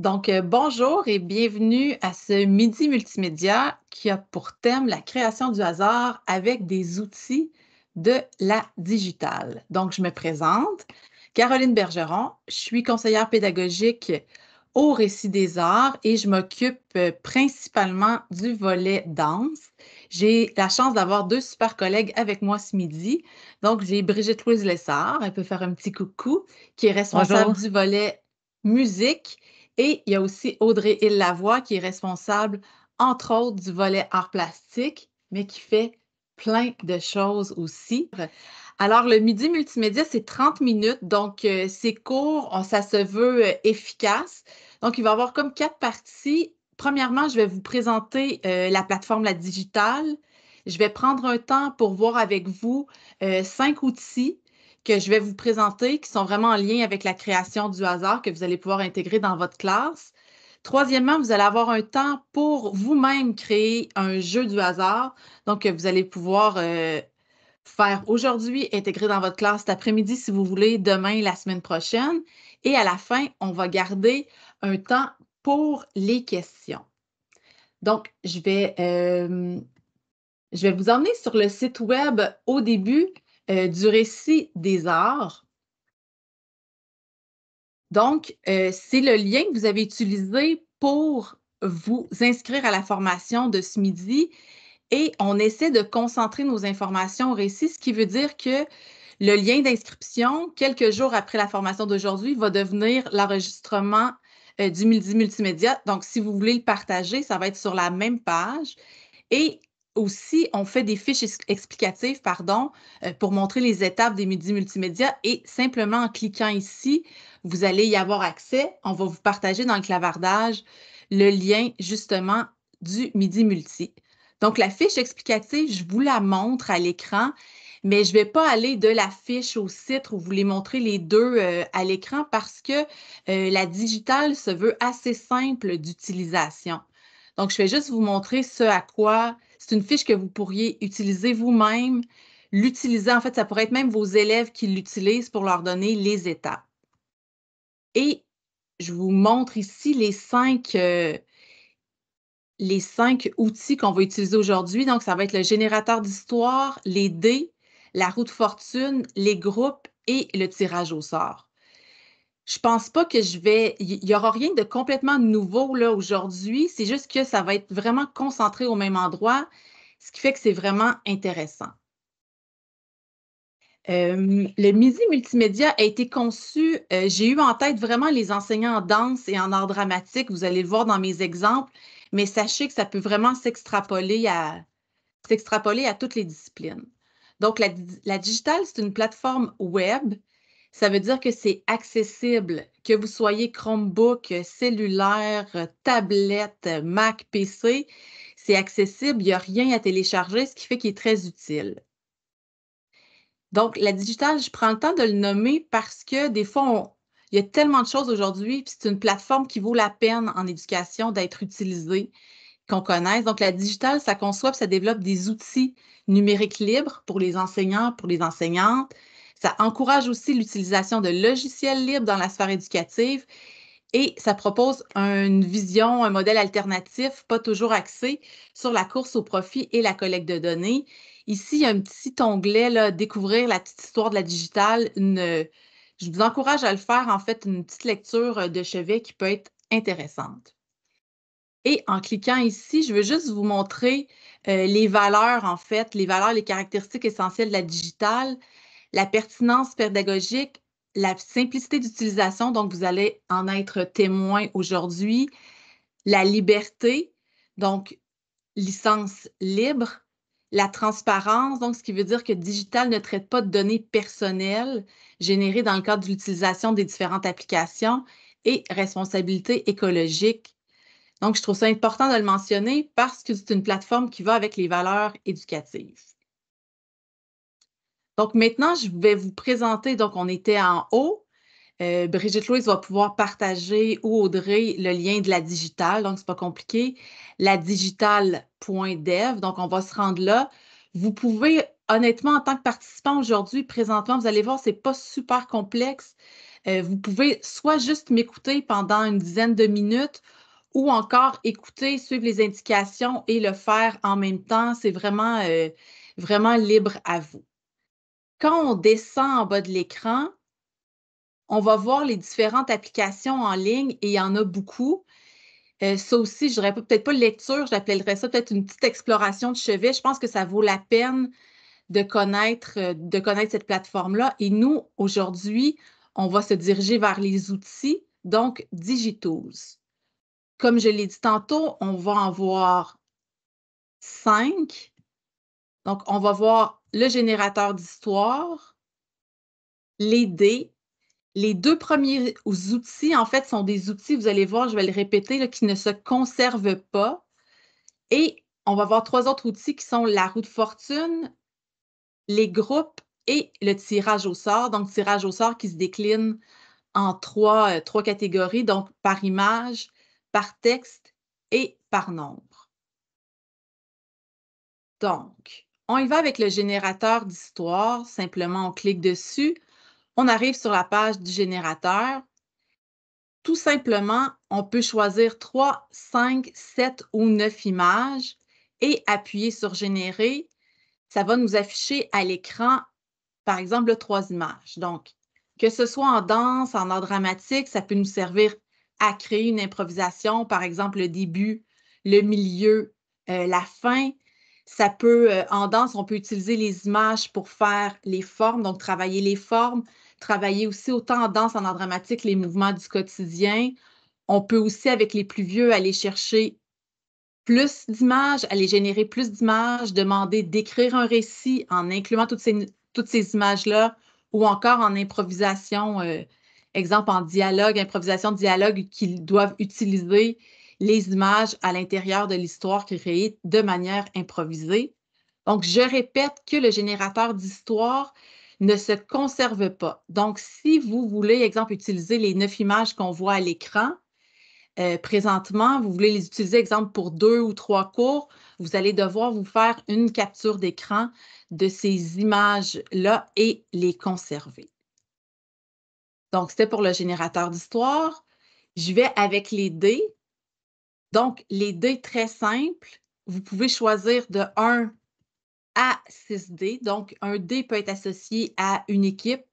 Donc, euh, bonjour et bienvenue à ce Midi Multimédia qui a pour thème la création du hasard avec des outils de la digitale. Donc, je me présente, Caroline Bergeron, je suis conseillère pédagogique au Récit des Arts et je m'occupe euh, principalement du volet danse. J'ai la chance d'avoir deux super collègues avec moi ce midi. Donc, j'ai Brigitte Louise Lessard, elle peut faire un petit coucou, qui est responsable du volet musique et il y a aussi Audrey Lavoie qui est responsable, entre autres, du volet art plastique, mais qui fait plein de choses aussi. Alors, le midi multimédia, c'est 30 minutes, donc euh, c'est court, ça se veut euh, efficace. Donc, il va y avoir comme quatre parties. Premièrement, je vais vous présenter euh, la plateforme La Digitale. Je vais prendre un temps pour voir avec vous cinq outils que je vais vous présenter qui sont vraiment en lien avec la création du hasard que vous allez pouvoir intégrer dans votre classe. Troisièmement, vous allez avoir un temps pour vous-même créer un jeu du hasard, donc que vous allez pouvoir euh, faire aujourd'hui, intégrer dans votre classe cet après-midi si vous voulez, demain, la semaine prochaine. Et à la fin, on va garder un temps pour les questions. Donc, je vais, euh, je vais vous emmener sur le site web au début. Euh, du récit des arts. Donc, euh, c'est le lien que vous avez utilisé pour vous inscrire à la formation de ce midi et on essaie de concentrer nos informations au récit, ce qui veut dire que le lien d'inscription, quelques jours après la formation d'aujourd'hui, va devenir l'enregistrement euh, du midi multimédia. Donc, si vous voulez le partager, ça va être sur la même page. Et aussi, on fait des fiches explicatives, pardon, euh, pour montrer les étapes des Midi multimédia et simplement en cliquant ici, vous allez y avoir accès. On va vous partager dans le clavardage le lien justement du midi multi. Donc, la fiche explicative, je vous la montre à l'écran, mais je ne vais pas aller de la fiche au site où vous les montrer les deux euh, à l'écran parce que euh, la digitale se veut assez simple d'utilisation. Donc, je vais juste vous montrer ce à quoi c'est une fiche que vous pourriez utiliser vous-même, l'utiliser. En fait, ça pourrait être même vos élèves qui l'utilisent pour leur donner les étapes. Et je vous montre ici les cinq, euh, les cinq outils qu'on va utiliser aujourd'hui. Donc, ça va être le générateur d'histoire, les dés, la roue de fortune, les groupes et le tirage au sort je pense pas que je vais. Il n'y aura rien de complètement nouveau là aujourd'hui. C'est juste que ça va être vraiment concentré au même endroit, ce qui fait que c'est vraiment intéressant. Euh, le Midi Multimédia a été conçu, euh, j'ai eu en tête vraiment les enseignants en danse et en art dramatique, vous allez le voir dans mes exemples, mais sachez que ça peut vraiment s'extrapoler à, s'extrapoler à toutes les disciplines. Donc, la, la digitale, c'est une plateforme web ça veut dire que c'est accessible, que vous soyez Chromebook, cellulaire, tablette, Mac, PC. C'est accessible, il n'y a rien à télécharger, ce qui fait qu'il est très utile. Donc, la digitale, je prends le temps de le nommer parce que des fois, il y a tellement de choses aujourd'hui, puis c'est une plateforme qui vaut la peine en éducation d'être utilisée, qu'on connaisse. Donc, la digitale, ça conçoit, ça développe des outils numériques libres pour les enseignants, pour les enseignantes, ça encourage aussi l'utilisation de logiciels libres dans la sphère éducative et ça propose une vision, un modèle alternatif, pas toujours axé sur la course au profit et la collecte de données. Ici, il y a un petit onglet, là, découvrir la petite histoire de la digitale. je vous encourage à le faire, en fait, une petite lecture euh, de chevet qui peut être intéressante. Et en cliquant ici, je veux juste vous montrer euh, les valeurs, en fait, les valeurs, les caractéristiques essentielles de la digitale la pertinence pédagogique, la simplicité d'utilisation, donc vous allez en être témoin aujourd'hui, la liberté, donc licence libre, la transparence, donc ce qui veut dire que digital ne traite pas de données personnelles générées dans le cadre de l'utilisation des différentes applications et responsabilité écologique. Donc, je trouve ça important de le mentionner parce que c'est une plateforme qui va avec les valeurs éducatives. Donc maintenant, je vais vous présenter, donc on était en haut. Euh, Brigitte Louise va pouvoir partager ou Audrey le lien de la digitale, donc c'est pas compliqué. La digitale.dev, donc on va se rendre là. Vous pouvez, honnêtement, en tant que participant aujourd'hui, présentement, vous allez voir, c'est pas super complexe. Euh, vous pouvez soit juste m'écouter pendant une dizaine de minutes ou encore écouter, suivre les indications et le faire en même temps. C'est vraiment, euh, vraiment libre à vous. Quand on descend en bas de l'écran, on va voir les différentes applications en ligne et il y en a beaucoup. Euh, ça aussi, je dirais peut-être pas lecture, j'appellerais ça peut-être une petite exploration de chevet. Je pense que ça vaut la peine de connaître, euh, de connaître cette plateforme-là. Et nous, aujourd'hui, on va se diriger vers les outils, donc Digitools. Comme je l'ai dit tantôt, on va en voir cinq. Donc, on va voir le générateur d'histoire, les dés. Les deux premiers outils, en fait, sont des outils, vous allez voir, je vais le répéter, qui ne se conservent pas. Et on va voir trois autres outils qui sont la roue de fortune, les groupes et le tirage au sort. Donc, tirage au sort qui se décline en trois, euh, trois catégories, donc par image, par texte et par nombre. Donc, on y va avec le générateur d'histoire. Simplement, on clique dessus. On arrive sur la page du générateur. Tout simplement, on peut choisir 3, 5, 7 ou neuf images et appuyer sur Générer. Ça va nous afficher à l'écran, par exemple, trois images. Donc, que ce soit en danse, en art dramatique, ça peut nous servir à créer une improvisation, par exemple, le début, le milieu, euh, la fin. Ça peut, euh, en danse, on peut utiliser les images pour faire les formes, donc travailler les formes, travailler aussi autant en danse, en dramatique, les mouvements du quotidien. On peut aussi, avec les plus vieux, aller chercher plus d'images, aller générer plus d'images, demander d'écrire un récit en incluant toutes ces, toutes ces images-là ou encore en improvisation, euh, exemple en dialogue, improvisation, de dialogue qu'ils doivent utiliser les images à l'intérieur de l'histoire créée de manière improvisée. Donc, je répète que le générateur d'histoire ne se conserve pas. Donc, si vous voulez, exemple, utiliser les neuf images qu'on voit à l'écran, euh, présentement, vous voulez les utiliser, exemple, pour deux ou trois cours, vous allez devoir vous faire une capture d'écran de ces images-là et les conserver. Donc, c'était pour le générateur d'histoire. Je vais avec les dés. Donc, les dés très simples, vous pouvez choisir de 1 à 6 dés. Donc, un dé peut être associé à une équipe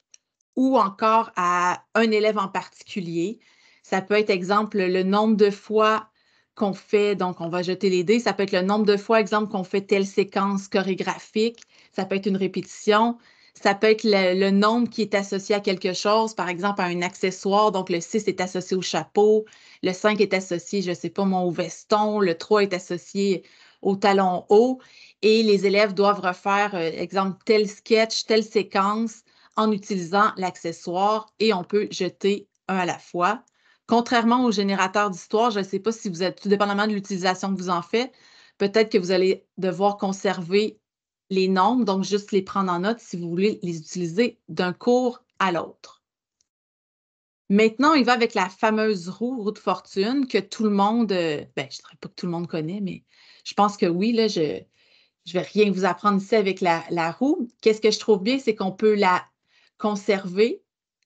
ou encore à un élève en particulier. Ça peut être, exemple, le nombre de fois qu'on fait, donc on va jeter les dés. Ça peut être le nombre de fois, exemple, qu'on fait telle séquence chorégraphique. Ça peut être une répétition. Ça peut être le, nombre qui est associé à quelque chose, par exemple à un accessoire. Donc, le 6 est associé au chapeau, le 5 est associé, je ne sais pas, moi, au veston, le 3 est associé au talon haut. Et les élèves doivent refaire, euh, exemple, tel sketch, telle séquence en utilisant l'accessoire et on peut jeter un à la fois. Contrairement au générateur d'histoire, je ne sais pas si vous êtes, tout dépendamment de l'utilisation que vous en faites, peut-être que vous allez devoir conserver les nombres, donc juste les prendre en note si vous voulez les utiliser d'un cours à l'autre. Maintenant, il va avec la fameuse roue, roue de fortune, que tout le monde, euh, ben, je ne dirais pas que tout le monde connaît, mais je pense que oui, là, je ne vais rien vous apprendre ici avec la, la roue. Qu'est-ce que je trouve bien, c'est qu'on peut la conserver,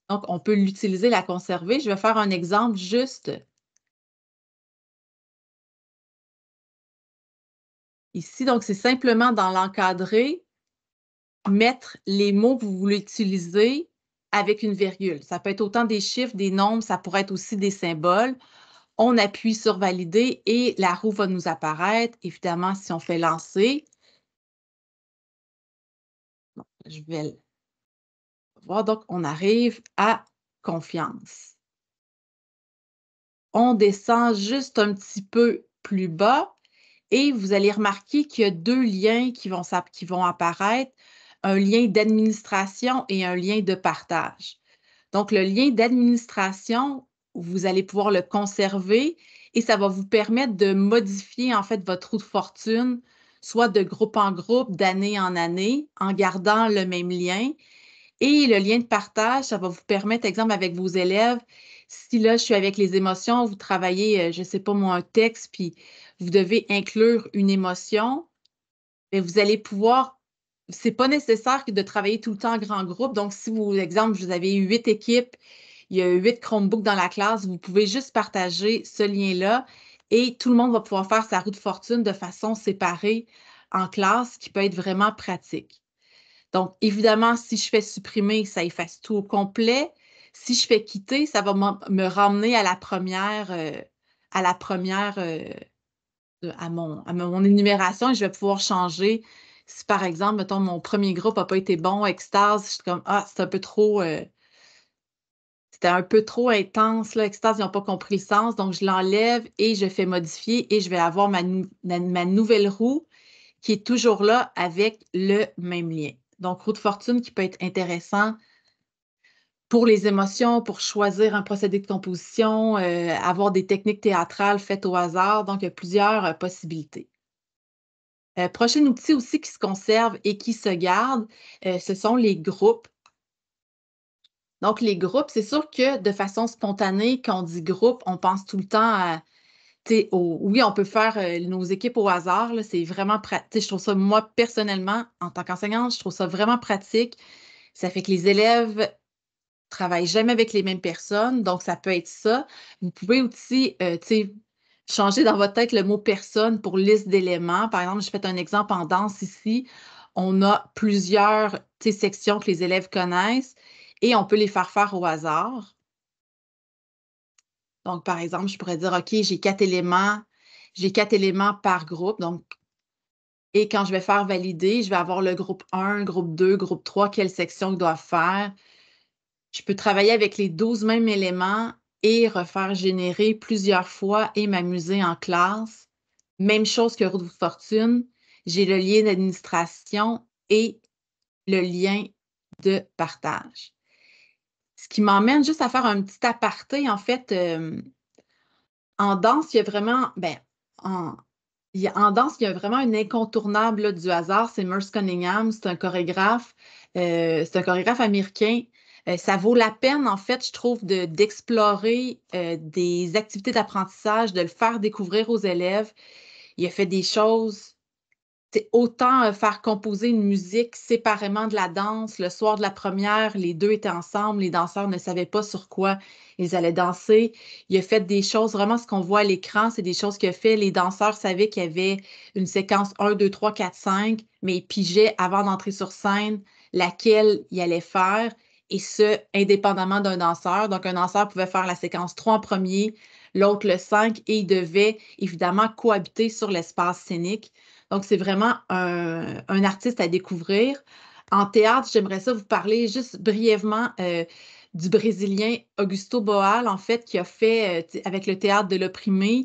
donc on peut l'utiliser, la conserver. Je vais faire un exemple juste Ici, donc, c'est simplement dans l'encadré, mettre les mots que vous voulez utiliser avec une virgule. Ça peut être autant des chiffres, des nombres, ça pourrait être aussi des symboles. On appuie sur valider et la roue va nous apparaître. Évidemment, si on fait lancer, je vais voir. Donc, on arrive à confiance. On descend juste un petit peu plus bas et vous allez remarquer qu'il y a deux liens qui vont, qui vont apparaître, un lien d'administration et un lien de partage. Donc, le lien d'administration, vous allez pouvoir le conserver et ça va vous permettre de modifier en fait votre roue de fortune, soit de groupe en groupe, d'année en année, en gardant le même lien. Et le lien de partage, ça va vous permettre, exemple, avec vos élèves, si là, je suis avec les émotions, vous travaillez, euh, je ne sais pas moi, un texte, puis vous devez inclure une émotion, mais vous allez pouvoir. C'est pas nécessaire de travailler tout le temps en grand groupe. Donc, si vous, exemple, vous avez huit équipes, il y a huit Chromebooks dans la classe, vous pouvez juste partager ce lien-là et tout le monde va pouvoir faire sa route de fortune de façon séparée en classe, ce qui peut être vraiment pratique. Donc, évidemment, si je fais supprimer, ça efface tout au complet. Si je fais quitter, ça va me ramener à la première, euh, à la première euh, à mon, à mon énumération et je vais pouvoir changer. Si par exemple, mettons, mon premier groupe n'a pas été bon, extase, je suis comme Ah, c'est un peu trop. Euh, c'était un peu trop intense, là, extase, ils n'ont pas compris le sens. Donc, je l'enlève et je fais modifier et je vais avoir ma, ma nouvelle roue qui est toujours là avec le même lien. Donc, roue de fortune qui peut être intéressant pour les émotions, pour choisir un procédé de composition, euh, avoir des techniques théâtrales faites au hasard. Donc, il y a plusieurs euh, possibilités. Euh, prochain outil aussi qui se conserve et qui se garde, ce sont les groupes. Donc, les groupes, c'est sûr que de façon spontanée, quand on dit groupe, on pense tout le temps à, oui, on peut faire nos équipes au hasard. C'est vraiment pratique. Je trouve ça, moi, personnellement, en tant qu'enseignante, je trouve ça vraiment pratique. Ça fait que les élèves travaille jamais avec les mêmes personnes, donc ça peut être ça. Vous pouvez aussi, euh, sais, changer dans votre tête le mot personne pour liste d'éléments. Par exemple, je fais un exemple en danse ici. On a plusieurs sections que les élèves connaissent et on peut les faire faire au hasard. Donc, par exemple, je pourrais dire, OK, j'ai quatre éléments, j'ai quatre éléments par groupe. Donc, et quand je vais faire valider, je vais avoir le groupe 1, groupe 2, groupe 3, quelle section ils doivent faire je peux travailler avec les 12 mêmes éléments et refaire générer plusieurs fois et m'amuser en classe. Même chose que Route Fortune, j'ai le lien d'administration et le lien de partage. Ce qui m'emmène juste à faire un petit aparté, en fait, euh, en danse, il y a vraiment, ben, en, il y a, danse, il y a vraiment un incontournable du hasard, c'est Merce Cunningham, c'est un chorégraphe, euh, c'est un chorégraphe américain euh, ça vaut la peine, en fait, je trouve, d'explorer euh, des activités d'apprentissage, de le faire découvrir aux élèves. Il a fait des choses, autant euh, faire composer une musique séparément de la danse. Le soir de la première, les deux étaient ensemble, les danseurs ne savaient pas sur quoi ils allaient danser. Il a fait des choses, vraiment ce qu'on voit à l'écran, c'est des choses qu'il a fait. Les danseurs savaient qu'il y avait une séquence 1, 2, 3, 4, 5, mais ils pigeaient avant d'entrer sur scène laquelle il allait faire et ce, indépendamment d'un danseur. Donc, un danseur pouvait faire la séquence 3 en premier, l'autre le 5, et il devait évidemment cohabiter sur l'espace scénique. Donc, c'est vraiment un, artiste à découvrir. En théâtre, j'aimerais ça vous parler juste brièvement euh, du Brésilien Augusto Boal, en fait, qui a fait, euh, avec le théâtre de l'opprimé,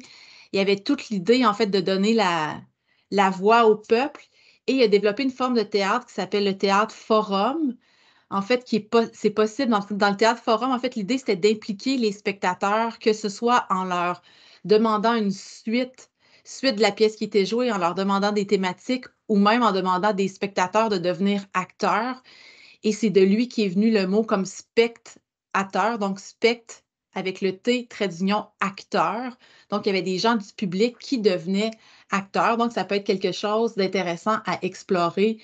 il avait toute l'idée, en fait, de donner la, la voix au peuple. Et il a développé une forme de théâtre qui s'appelle le théâtre forum, en fait, c'est possible. Dans, le théâtre forum, en fait, l'idée, c'était d'impliquer les spectateurs, que ce soit en leur demandant une suite, suite de la pièce qui était jouée, en leur demandant des thématiques ou même en demandant des spectateurs de devenir acteurs. Et c'est de lui qui est venu le mot comme spectateur, donc spect avec le T, trait d'union, acteur. Donc, il y avait des gens du public qui devenaient acteurs. Donc, ça peut être quelque chose d'intéressant à explorer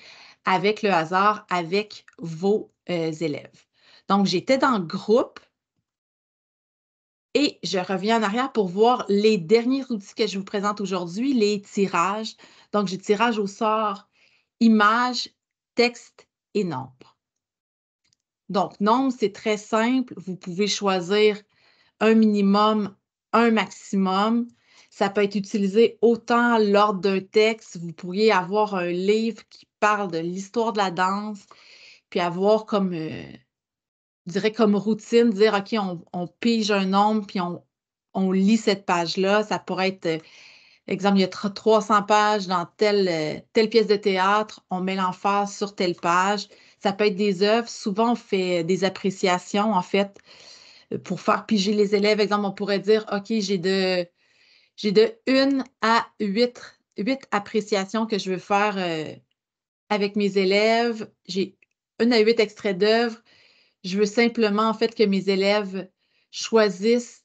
avec le hasard, avec vos euh, élèves. Donc, j'étais dans groupe et je reviens en arrière pour voir les derniers outils que je vous présente aujourd'hui, les tirages. Donc, j'ai tirage au sort, images, texte et nombres. Donc, nombre, c'est très simple. Vous pouvez choisir un minimum, un maximum. Ça peut être utilisé autant lors d'un texte, vous pourriez avoir un livre qui parle de l'histoire de la danse, puis avoir comme, euh, je dirais comme routine, dire, OK, on, pige un nombre, puis on, lit cette page-là. Ça pourrait être, euh, exemple, il y a 300 pages dans telle, euh, telle pièce de théâtre, on met l'emphase sur telle page. Ça peut être des œuvres. Souvent, on fait des appréciations, en fait, pour faire piger les élèves. Exemple, on pourrait dire, OK, j'ai de j'ai de 1 à 8 appréciations que je veux faire euh, avec mes élèves. J'ai 1 à 8 extraits d'œuvres. Je veux simplement, en fait, que mes élèves choisissent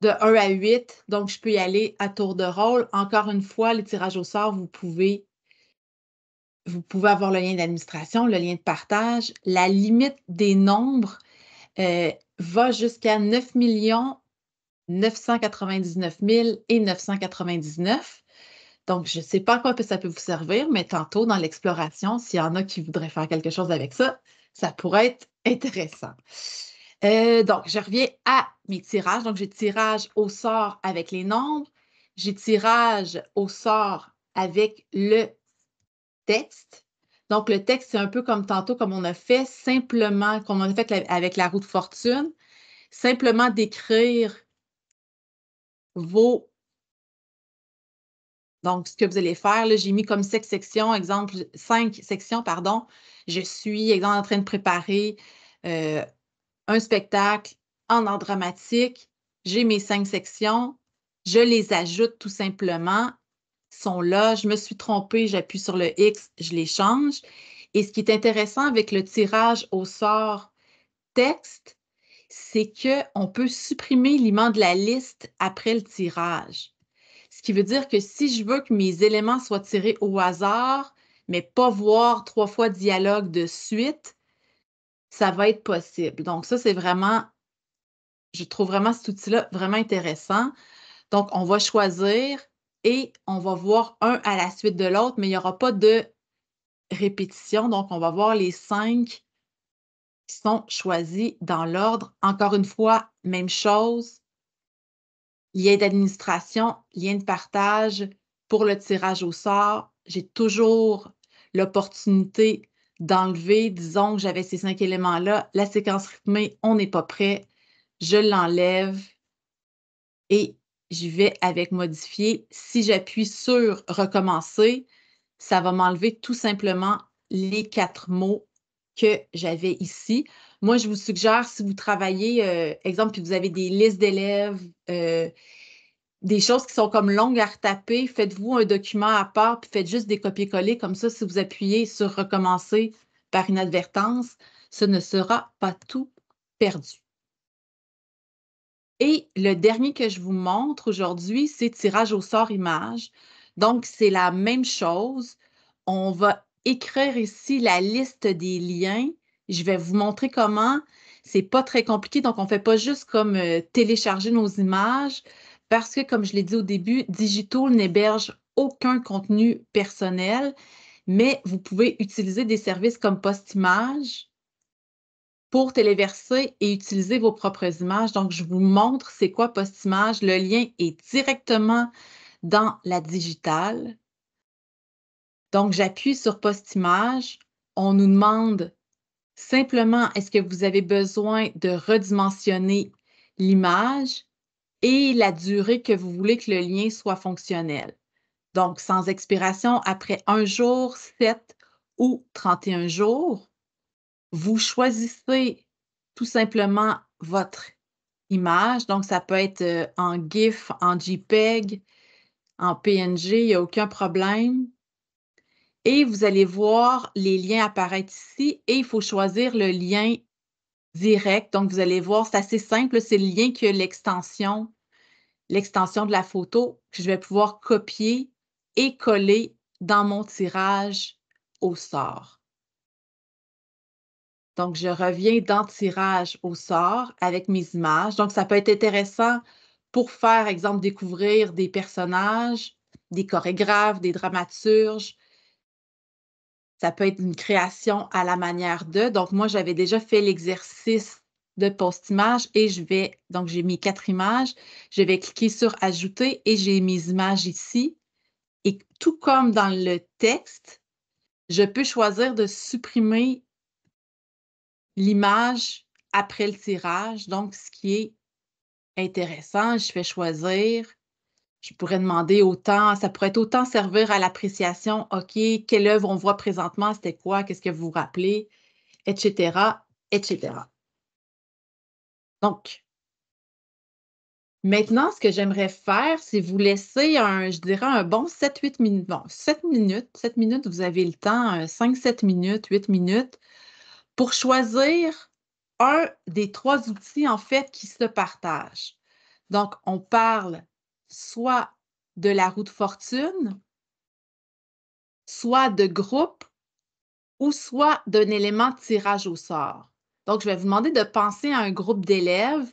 de 1 à 8. Donc, je peux y aller à tour de rôle. Encore une fois, le tirage au sort, vous pouvez, vous pouvez avoir le lien d'administration, le lien de partage. La limite des nombres euh, va jusqu'à 9 millions. 999 et 999. Donc, je ne sais pas à quoi ça peut vous servir, mais tantôt dans l'exploration, s'il y en a qui voudraient faire quelque chose avec ça, ça pourrait être intéressant. Euh, donc, je reviens à mes tirages. Donc, j'ai tirage au sort avec les nombres, j'ai tirage au sort avec le texte. Donc, le texte, c'est un peu comme tantôt, comme on a fait simplement, comme on a fait avec la roue de fortune, simplement d'écrire vos donc, ce que vous allez faire, là j'ai mis comme cinq sections, exemple, cinq sections, pardon. Je suis, exemple, en train de préparer euh, un spectacle en art dramatique. J'ai mes cinq sections. Je les ajoute tout simplement. Ils sont là. Je me suis trompée. J'appuie sur le X. Je les change. Et ce qui est intéressant avec le tirage au sort texte, c'est qu'on peut supprimer l'élément de la liste après le tirage. Ce qui veut dire que si je veux que mes éléments soient tirés au hasard, mais pas voir trois fois dialogue de suite, ça va être possible. Donc, ça, c'est vraiment, je trouve vraiment cet outil-là vraiment intéressant. Donc, on va choisir et on va voir un à la suite de l'autre, mais il n'y aura pas de répétition. Donc, on va voir les cinq qui sont choisis dans l'ordre. Encore une fois, même chose. Lien d'administration, lien de partage pour le tirage au sort. J'ai toujours l'opportunité d'enlever, disons que j'avais ces cinq éléments-là, la séquence rythmée, on n'est pas prêt, je l'enlève et je vais avec modifier. Si j'appuie sur recommencer, ça va m'enlever tout simplement les quatre mots que j'avais ici. Moi, je vous suggère, si vous travaillez, euh, exemple, puis vous avez des listes d'élèves, euh, des choses qui sont comme longues à retaper, faites-vous un document à part, puis faites juste des copier-coller. Comme ça, si vous appuyez sur recommencer par inadvertance, ce ne sera pas tout perdu. Et le dernier que je vous montre aujourd'hui, c'est tirage au sort image. Donc, c'est la même chose. On va écrire ici la liste des liens. Je vais vous montrer comment. Ce n'est pas très compliqué, donc on ne fait pas juste comme euh, télécharger nos images parce que, comme je l'ai dit au début, Digital n'héberge aucun contenu personnel, mais vous pouvez utiliser des services comme Postimage pour téléverser et utiliser vos propres images. Donc, je vous montre c'est quoi Postimage. Le lien est directement dans la digitale. Donc, j'appuie sur Post-Image. On nous demande simplement est-ce que vous avez besoin de redimensionner l'image et la durée que vous voulez que le lien soit fonctionnel. Donc, sans expiration, après un jour, sept ou 31 jours, vous choisissez tout simplement votre image. Donc, ça peut être euh, en GIF, en JPEG, en PNG, il n'y a aucun problème. Et vous allez voir les liens apparaître ici et il faut choisir le lien direct. Donc, vous allez voir, c'est assez simple. C'est le lien qui l'extension, l'extension de la photo que je vais pouvoir copier et coller dans mon tirage au sort. Donc, je reviens dans tirage au sort avec mes images. Donc, ça peut être intéressant pour faire, exemple, découvrir des personnages, des chorégraphes, des dramaturges, ça peut être une création à la manière de. Donc, moi, j'avais déjà fait l'exercice de post-image et je vais, donc j'ai mis quatre images, je vais cliquer sur Ajouter et j'ai mes images ici. Et tout comme dans le texte, je peux choisir de supprimer l'image après le tirage, donc ce qui est intéressant, je fais choisir je pourrais demander autant, ça pourrait autant servir à l'appréciation, OK, quelle œuvre on voit présentement, c'était quoi, qu'est-ce que vous vous rappelez, etc., etc. Donc, maintenant, ce que j'aimerais faire, c'est vous laisser un, je dirais, un bon 7-8 minutes, bon, 7 minutes, 7 minutes, vous avez le temps, 5-7 euh, minutes, 8 minutes, pour choisir un des trois outils, en fait, qui se partagent. Donc, on parle soit de la roue de fortune, soit de groupe ou soit d'un élément tirage au sort. Donc, je vais vous demander de penser à un groupe d'élèves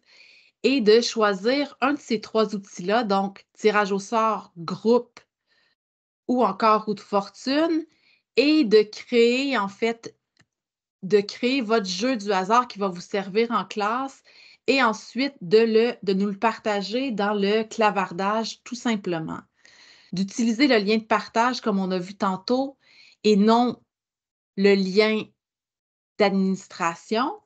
et de choisir un de ces trois outils-là, donc tirage au sort, groupe ou encore roue de fortune, et de créer, en fait, de créer votre jeu du hasard qui va vous servir en classe et ensuite de, le, de nous le partager dans le clavardage tout simplement. D'utiliser le lien de partage comme on a vu tantôt et non le lien d'administration.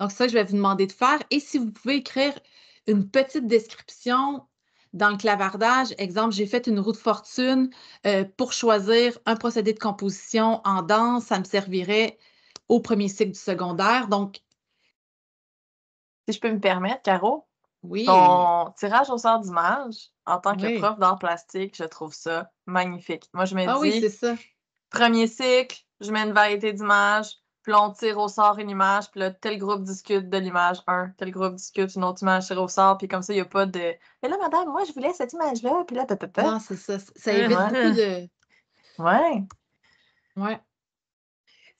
Donc ça, que je vais vous demander de faire. Et si vous pouvez écrire une petite description dans le clavardage, exemple, j'ai fait une roue de fortune euh, pour choisir un procédé de composition en danse, ça me servirait au premier cycle du secondaire. Donc, si je peux me permettre, Caro, oui. ton tirage au sort d'image en tant que prof d'art plastique, je trouve ça magnifique. Moi, je me ah dis, premier cycle, je mets une variété d'images, puis on tire au sort une image, puis là, tel groupe discute de l'image 1, tel groupe discute une autre image tire au sort, puis comme ça, il n'y a pas de Mais là, madame, moi, je voulais cette image-là, puis là, papa. Non, c'est ça. Ça évite beaucoup de. Ouais. Ouais.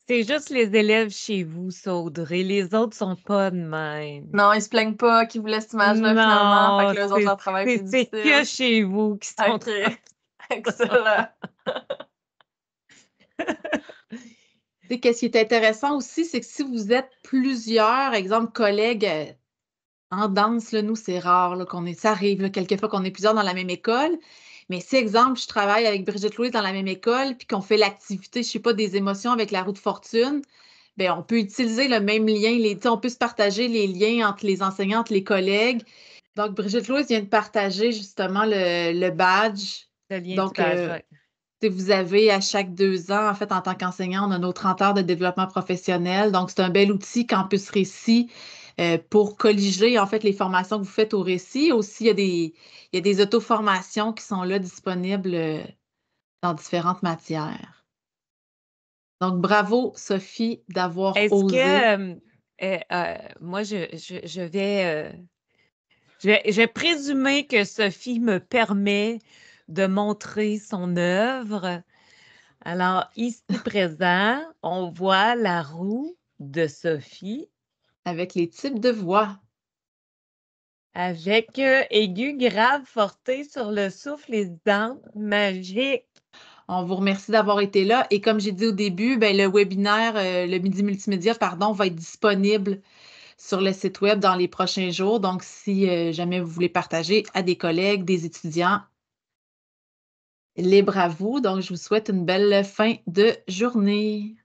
C'est juste les élèves chez vous, ça, et Les autres sont pas de même. Non, ils se plaignent pas qu'ils vous laissent cette finalement. Fait que les autres, travail, c'est que chez vous qui sont... Excellent. Qu'est-ce qui est intéressant aussi, c'est que si vous êtes plusieurs, exemple, collègues euh, en danse, nous, c'est rare qu'on est, ça arrive quelquefois qu'on est plusieurs dans la même école, mais si, exemple, je travaille avec Brigitte Louise dans la même école, puis qu'on fait l'activité, je ne sais pas, des émotions avec la roue de fortune, bien, on peut utiliser le même lien. Les, on peut se partager les liens entre les enseignants, entre les collègues. Donc, Brigitte Louise vient de partager justement le, badge. Le lien Donc, euh, vous avez à chaque deux ans, en fait, en tant qu'enseignant, on a nos 30 heures de développement professionnel. Donc, c'est un bel outil, Campus Récit, euh, pour colliger en fait les formations que vous faites au récit. Aussi, il y a des, il y a des auto-formations qui sont là disponibles euh, dans différentes matières. Donc, bravo Sophie d'avoir osé. Euh, moi, je, vais, je, vais, je vais présumer que Sophie me permet de montrer son œuvre. Alors, ici présent, on voit la roue de Sophie avec les types de voix. Avec euh, aigu, grave, forté sur le souffle les dents, magique. On vous remercie d'avoir été là. Et comme j'ai dit au début, ben, le webinaire, euh, le Midi Multimédia, pardon, va être disponible sur le site web dans les prochains jours. Donc, si euh, jamais vous voulez partager à des collègues, des étudiants, les à Donc, je vous souhaite une belle fin de journée.